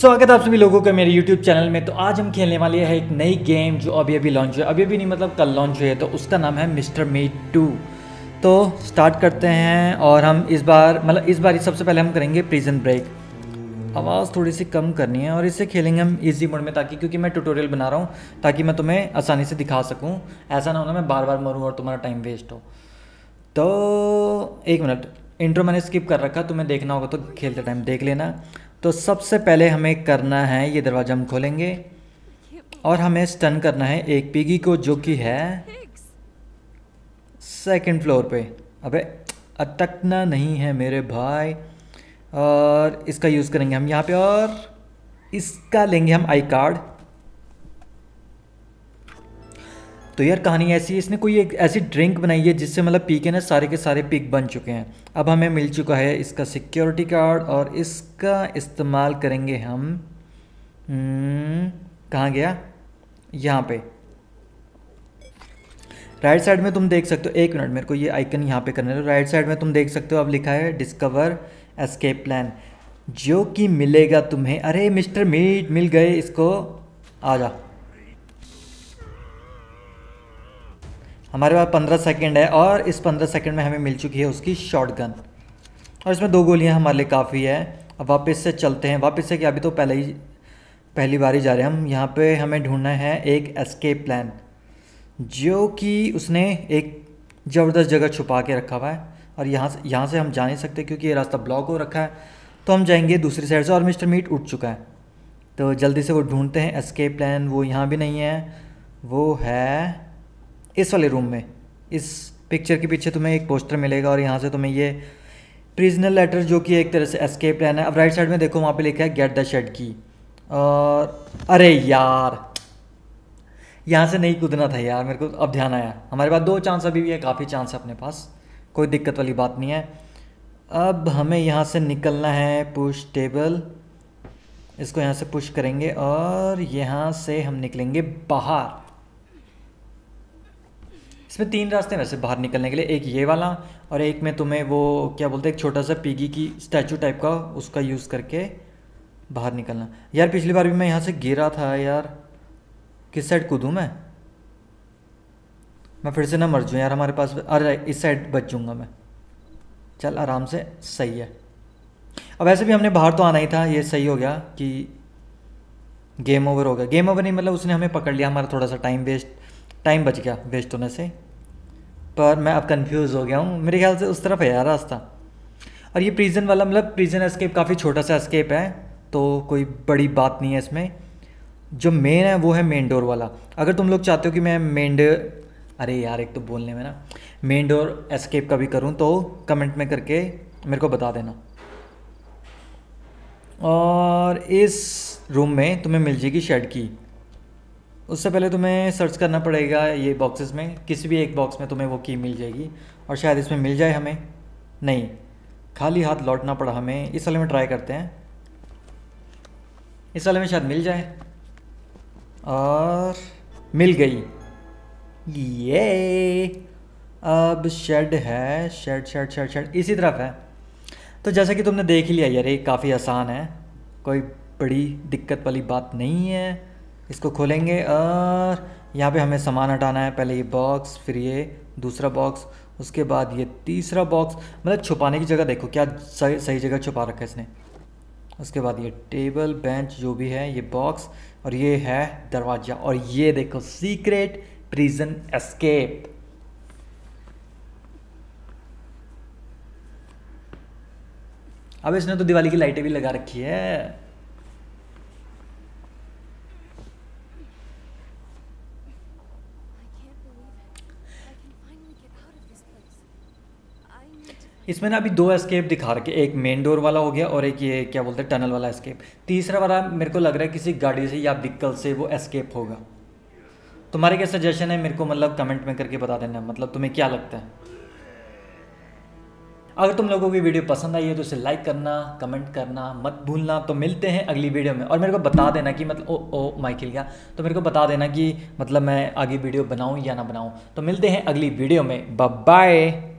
स्वागत है आप सभी लोगों का मेरे YouTube चैनल में तो आज हम खेलने वाले हैं एक नई गेम जो अभी अभी लॉन्च हुई अभी अभी नहीं मतलब कल लॉन्च हुई है तो उसका नाम है मिस्टर मी टू तो स्टार्ट करते हैं और हम इस बार मतलब इस बार सबसे पहले हम करेंगे प्रिजन ब्रेक आवाज़ थोड़ी सी कम करनी है और इसे खेलेंगे हम इजी मोड में ताकि क्योंकि मैं ट्यूटोरियल बना रहा हूँ ताकि मैं तुम्हें आसानी से दिखा सकूँ ऐसा ना होना मैं बार बार मरूँ और तुम्हारा टाइम वेस्ट हो तो एक मिनट इंट्रो मैंने स्किप कर रखा तुम्हें देखना होगा तो खेलते टाइम देख लेना तो सबसे पहले हमें करना है ये दरवाज़ा हम खोलेंगे और हमें स्टन करना है एक पिगी को जो कि है सेकंड फ्लोर पे अबे अटकना नहीं है मेरे भाई और इसका यूज़ करेंगे हम यहाँ पे और इसका लेंगे हम आई कार्ड तो यार कहानी ऐसी है इसने कोई एक ऐसी ड्रिंक बनाई है जिससे मतलब पी के ना सारे के सारे पिक बन चुके हैं अब हमें मिल चुका है इसका सिक्योरिटी कार्ड और इसका इस्तेमाल करेंगे हम हम्म, कहाँ गया यहाँ पे राइट साइड में तुम देख सकते हो एक मिनट मेरे को ये आइकन यहाँ पे करने राइट साइड में तुम देख सकते हो अब लिखा है डिस्कवर एस्केप प्लान जो कि मिलेगा तुम्हें अरे मिस्टर मीट मिल गए इसको आ जा हमारे पास पंद्रह सेकेंड है और इस पंद्रह सेकेंड में हमें मिल चुकी है उसकी शॉर्ट गन और इसमें दो गोलियाँ हमारे लिए काफ़ी है अब वापस से चलते हैं वापस से क्या अभी तो पहले ही पहली बार ही जा रहे हैं हम यहाँ पे हमें ढूंढना है एक एस्केप प्लान जो कि उसने एक ज़बरदस्त जगह छुपा के रखा हुआ है और यहाँ से यहाँ से हम जा नहीं सकते क्योंकि ये रास्ता ब्लॉक हो रखा है तो हम जाएंगे दूसरी साइड से और मिस्टर मीट उठ चुका है तो जल्दी से वो ढूंढते हैं एस्केप प्लान वो यहाँ भी नहीं है वो है इस वाले रूम में इस पिक्चर के पीछे तुम्हें एक पोस्टर मिलेगा और यहाँ से तुम्हें ये प्रिजनल लेटर जो कि एक तरह से एस्केप प्लान है अब राइट साइड में देखो वहाँ पे लिखा है गेट द शेड की और अरे यार यहाँ से नहीं कूदना था यार मेरे को अब ध्यान आया हमारे पास दो चांस अभी भी है काफ़ी चांस है अपने पास कोई दिक्कत वाली बात नहीं है अब हमें यहाँ से निकलना है पुश टेबल इसको यहाँ से पुश करेंगे और यहाँ से हम निकलेंगे बाहर इसमें तीन रास्ते वैसे बाहर निकलने के लिए एक ये वाला और एक में तुम्हें वो क्या बोलते हैं एक छोटा सा पीगी की स्टैचू टाइप का उसका यूज़ करके बाहर निकलना यार पिछली बार भी मैं यहाँ से गिरा था यार किस साइड कूदूँ मैं मैं फिर से ना मर जाऊँ यार हमारे पास अरे इस साइड बच जाऊँगा मैं चल आराम से सही है अब वैसे भी हमने बाहर तो आना ही था ये सही हो गया कि गेम ओवर हो गया गेम ओवर नहीं मतलब उसने हमें पकड़ लिया हमारा थोड़ा सा टाइम वेस्ट टाइम बच गया वेस्ट होने से पर मैं अब कंफ्यूज हो गया हूँ मेरे ख्याल से उस तरफ है यार रास्ता और ये प्रिजन वाला मतलब प्रिजन एस्केप काफ़ी छोटा सा एस्केप है तो कोई बड़ी बात नहीं है इसमें जो मेन है वो है मेन डोर वाला अगर तुम लोग चाहते हो कि मैं मेन अरे यार एक तो बोलने में ना मेन डोर एस्केप का भी करूँ तो कमेंट में करके मेरे को बता देना और इस रूम में तुम्हें मिल जाएगी शेड की उससे पहले तुम्हें सर्च करना पड़ेगा ये बॉक्सेस में किसी भी एक बॉक्स में तुम्हें वो की मिल जाएगी और शायद इसमें मिल जाए हमें नहीं खाली हाथ लौटना पड़ा हमें इस वाले में ट्राई करते हैं इस वाले में शायद मिल जाए और मिल गई ये अब शेड है शेड शेड शेड शेड इसी तरफ है तो जैसा कि तुमने देख लिया यार ये काफ़ी आसान है कोई बड़ी दिक्कत वाली बात नहीं है इसको खोलेंगे और यहाँ पे हमें सामान हटाना है पहले ये बॉक्स फिर ये दूसरा बॉक्स उसके बाद ये तीसरा बॉक्स मतलब छुपाने की जगह देखो क्या सही सही जगह छुपा रखा है इसने उसके बाद ये टेबल बेंच जो भी है ये बॉक्स और ये है दरवाज़ा और ये देखो सीक्रेट प्रिजन एस्केप अब इसने तो दिवाली की लाइटें भी लगा रखी है इसमें ना अभी दो एस्केप दिखा रखे एक मेन डोर वाला हो गया और एक ये क्या बोलते हैं टनल वाला एस्केप तीसरा वाला मेरे को लग रहा है किसी गाड़ी से या व्हीकल से वो एस्केप होगा तुम्हारे क्या सजेशन है मेरे को मतलब कमेंट में करके बता देना मतलब तुम्हें क्या लगता है अगर तुम लोगों की वीडियो पसंद आई है तो उसे लाइक करना कमेंट करना मत भूलना तो मिलते हैं अगली वीडियो में और मेरे को बता देना कि मतलब ओ ओ माइकिल गया तो मेरे को बता देना कि मतलब मैं आगे वीडियो बनाऊँ या ना बनाऊँ तो मिलते हैं अगली वीडियो में बाय